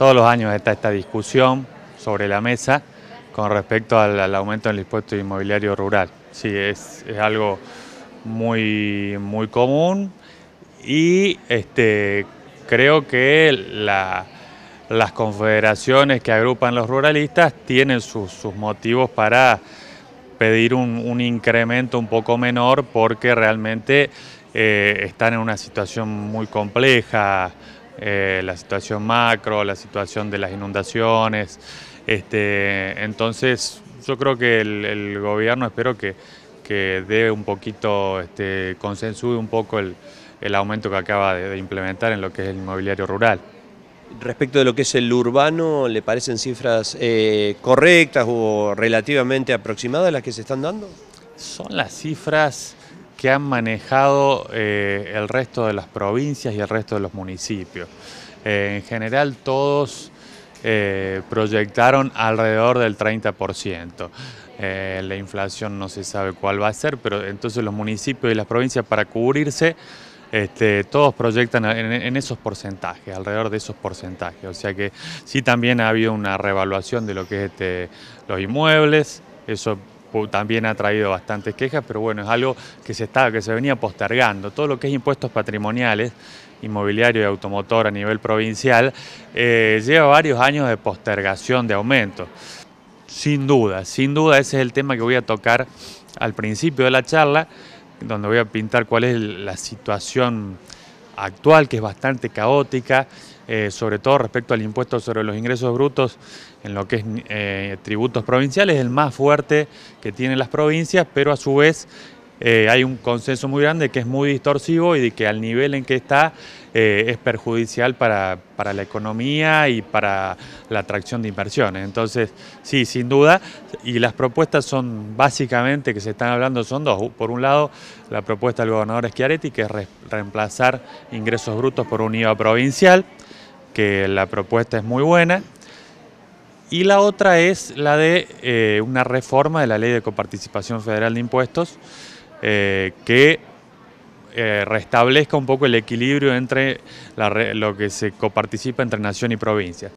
Todos los años está esta discusión sobre la mesa con respecto al, aumento del impuesto inmobiliario rural. Sí, es, algo muy, muy común y este, creo que las confederaciones que agrupan los ruralistas tienen sus, motivos para pedir un, incremento un poco menor porque realmente eh, están en una situación muy compleja, eh, la situación macro, la situación de las inundaciones. Este, entonces, yo creo que el, gobierno espero que, que dé un poquito, este, consensúe un poco el, aumento que acaba de, implementar en lo que es el inmobiliario rural. Respecto de lo que es el urbano, ¿le parecen cifras eh, correctas o relativamente aproximadas las que se están dando? Son las cifras que han manejado eh, el resto de las provincias y el resto de los municipios. Eh, en general todos eh, proyectaron alrededor del 30%. la inflación no se sabe cuál va a ser, pero entonces los municipios y las provincias para cubrirse este, todos proyectan en, esos porcentajes, alrededor de esos porcentajes. O sea que sí también ha habido una revaluación de lo que es este, los inmuebles, eso también ha traído bastantes quejas, pero bueno, es algo que se que se venía postergando. Todo lo que es impuestos patrimoniales, inmobiliario y automotor a nivel provincial, eh, lleva varios años de postergación de aumento. Sin duda, sin duda ese es el tema que voy a tocar al principio de la charla, donde voy a pintar cuál es la situación actual, que es bastante caótica, eh, sobre todo respecto al impuesto sobre los ingresos brutos en lo que es eh, tributos provinciales, el más fuerte que tienen las provincias, pero a su vez eh, hay un consenso muy grande que es muy distorsivo y de que al nivel en que está eh, es perjudicial para, la economía y para la atracción de inversiones. Entonces, sí, sin duda, y las propuestas son básicamente que se están hablando son dos. Por un lado, la propuesta del gobernador Schiaretti, que es reemplazar ingresos brutos por un IVA provincial, que la propuesta es muy buena, y la otra es la de eh, una reforma de la ley de coparticipación federal de impuestos, eh, que eh, restablezca un poco el equilibrio entre lo que se coparticipa entre nación y provincia.